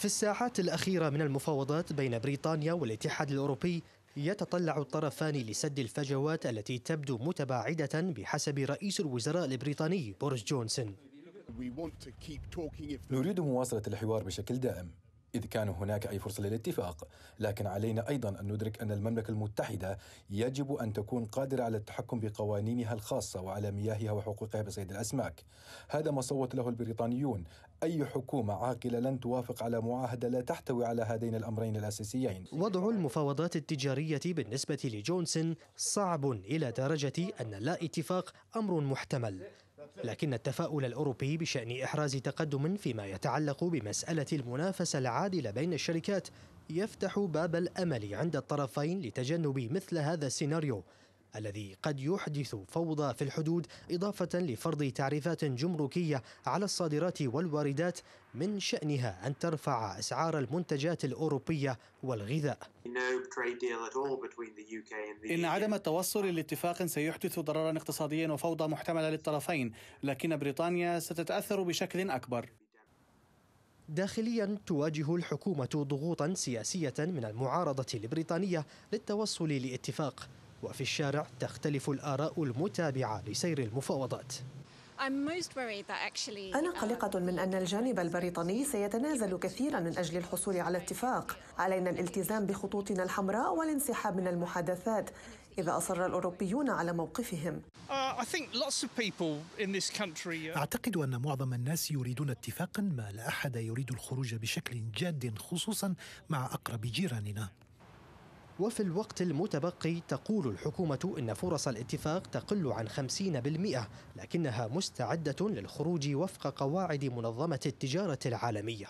في الساعات الأخيرة من المفاوضات بين بريطانيا والاتحاد الأوروبي يتطلع الطرفان لسد الفجوات التي تبدو متباعدة بحسب رئيس الوزراء البريطاني بوريس جونسون نريد مواصلة الحوار بشكل دائم إذ كان هناك أي فرصة للاتفاق، لكن علينا أيضا أن ندرك أن المملكة المتحدة يجب أن تكون قادرة على التحكم بقوانينها الخاصة وعلى مياهها وحقوقها بصيد الأسماك. هذا ما صوت له البريطانيون، أي حكومة عاقلة لن توافق على معاهدة لا تحتوي على هذين الأمرين الأساسيين. وضع المفاوضات التجارية بالنسبة لجونسون صعب إلى درجة أن لا اتفاق أمر محتمل. لكن التفاؤل الأوروبي بشأن إحراز تقدم فيما يتعلق بمسألة المنافسة العادلة بين الشركات يفتح باب الأمل عند الطرفين لتجنب مثل هذا السيناريو الذي قد يحدث فوضى في الحدود إضافة لفرض تعريفات جمركية على الصادرات والواردات من شأنها أن ترفع أسعار المنتجات الأوروبية والغذاء إن e عدم التوصل لاتفاق سيحدث ضررا اقتصاديا وفوضى محتملة للطرفين لكن بريطانيا ستتأثر بشكل أكبر داخليا تواجه الحكومة ضغوطا سياسية من المعارضة البريطانية للتوصل لاتفاق وفي الشارع تختلف الآراء المتابعة لسير المفاوضات أنا uh, قلقة من أن الجانب البريطاني سيتنازل كثيرا من أجل الحصول على اتفاق علينا الالتزام بخطوطنا الحمراء والانسحاب من المحادثات إذا أصر الأوروبيون على موقفهم uh, uh, أعتقد أن معظم الناس يريدون اتفاقا ما لا أحد يريد الخروج بشكل جاد خصوصا مع أقرب جيراننا وفي الوقت المتبقي تقول الحكومة إن فرص الاتفاق تقل عن 50% لكنها مستعدة للخروج وفق قواعد منظمة التجارة العالمية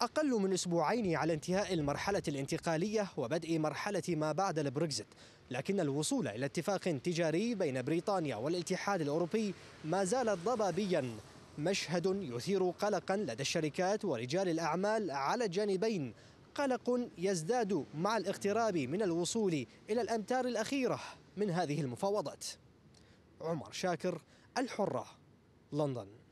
أقل من أسبوعين على انتهاء المرحلة الانتقالية وبدء مرحلة ما بعد البريكزت لكن الوصول إلى اتفاق تجاري بين بريطانيا والاتحاد الأوروبي ما زال ضبابيا مشهد يثير قلقا لدى الشركات ورجال الأعمال على الجانبين قلق يزداد مع الاقتراب من الوصول إلى الأمتار الأخيرة من هذه المفاوضات عمر شاكر الحرة لندن